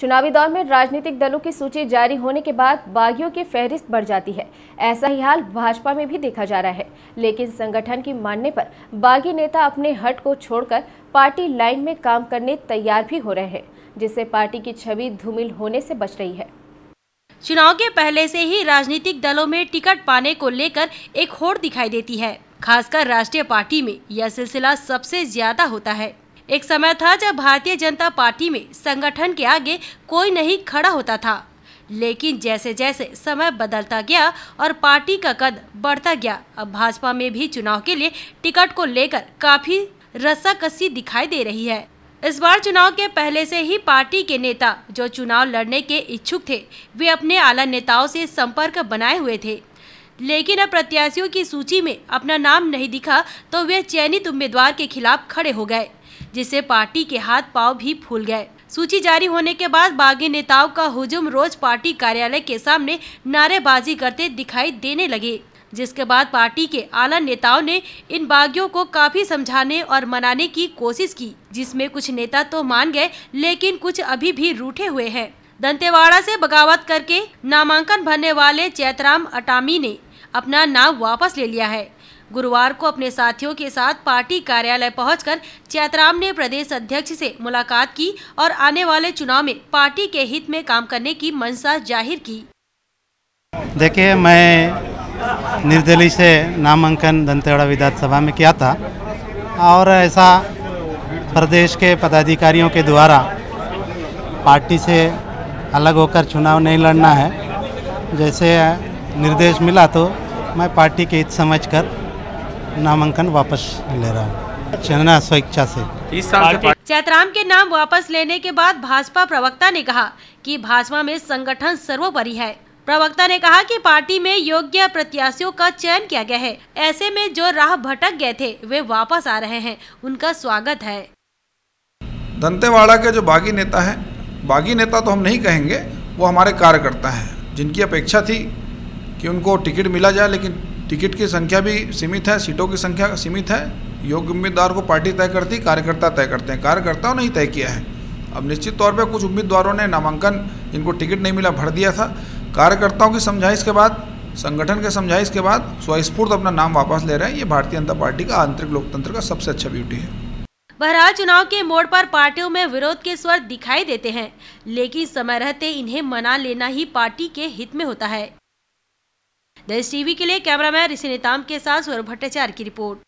चुनावी दौर में राजनीतिक दलों की सूची जारी होने के बाद बागियों की फहरिस्त बढ़ जाती है ऐसा ही हाल भाजपा में भी देखा जा रहा है लेकिन संगठन की मानने पर बागी नेता अपने हट को छोड़कर पार्टी लाइन में काम करने तैयार भी हो रहे हैं जिससे पार्टी की छवि धूमिल होने से बच रही है चुनाव के पहले से ही राजनीतिक दलों में टिकट पाने को लेकर एक होड़ दिखाई देती है खासकर राष्ट्रीय पार्टी में यह सिलसिला सबसे ज्यादा होता है एक समय था जब भारतीय जनता पार्टी में संगठन के आगे कोई नहीं खड़ा होता था लेकिन जैसे जैसे समय बदलता गया और पार्टी का कद बढ़ता गया अब भाजपा में भी चुनाव के लिए टिकट को लेकर काफी रस्साकसी दिखाई दे रही है इस बार चुनाव के पहले से ही पार्टी के नेता जो चुनाव लड़ने के इच्छुक थे वे अपने आला नेताओं से संपर्क बनाए हुए थे लेकिन अब प्रत्याशियों की सूची में अपना नाम नहीं दिखा तो वे चयनित उम्मीदवार के खिलाफ खड़े हो गए जिससे पार्टी के हाथ पाव भी फूल गए सूची जारी होने के बाद बागी नेताओं का हुजुम रोज पार्टी कार्यालय के सामने नारेबाजी करते दिखाई देने लगे जिसके बाद पार्टी के आला नेताओं ने इन बागियों को काफी समझाने और मनाने की कोशिश की जिसमें कुछ नेता तो मान गए लेकिन कुछ अभी भी रूठे हुए हैं दंतेवाड़ा से बगावत करके नामांकन भरने वाले चैतराम अटामी ने अपना नाम वापस ले लिया है गुरुवार को अपने साथियों के साथ पार्टी कार्यालय पहुंचकर चैतराम ने प्रदेश अध्यक्ष से मुलाकात की और आने वाले चुनाव में पार्टी के हित में काम करने की मंशा जाहिर की देखिए मैं निर्दलीय से नामांकन दंतेवाड़ा विधानसभा में किया था और ऐसा प्रदेश के पदाधिकारियों के द्वारा पार्टी से अलग होकर चुनाव नहीं लड़ना है जैसे निर्देश मिला तो मैं पार्टी के हित समझकर नामांकन वापस ले रहा हूँ चंदना स्वेच्छा से चैतराम के नाम वापस लेने के बाद भाजपा प्रवक्ता ने कहा कि भाजपा में संगठन सर्वोपरि है प्रवक्ता ने कहा कि पार्टी में योग्य प्रत्याशियों का चयन किया गया है ऐसे में जो राह भटक गए थे वे वापस आ रहे हैं उनका स्वागत है दंतेवाड़ा के जो बागी नेता हैं बागी नेता तो हम नहीं कहेंगे वो हमारे कार्यकर्ता हैं जिनकी अपेक्षा थी कि उनको टिकट मिला जाए लेकिन टिकट की संख्या भी सीमित है सीटों की संख्या सीमित है योग्य उम्मीदवार को पार्टी तय करती कार्यकर्ता तय करते हैं कार्यकर्ताओं ने ही तय किया है अब निश्चित तौर पर कुछ उम्मीदवारों ने नामांकन इनको टिकट नहीं मिला भर दिया था कार्यकर्ताओं की समझाइश के बाद संगठन के समझाइश के बाद स्वस्फूर्त अपना नाम वापस ले रहे हैं ये भारतीय जनता पार्टी का आंतरिक लोकतंत्र का सबसे अच्छा ब्यूटी है बहरहाल चुनाव के मोड़ पर पार्टियों में विरोध के स्वर दिखाई देते हैं लेकिन समय रहते इन्हें मना लेना ही पार्टी के हित में होता है दस टीवी के लिए कैमरामैन ऋषि नेताम के साथ सौरभ भट्टाचार्य की रिपोर्ट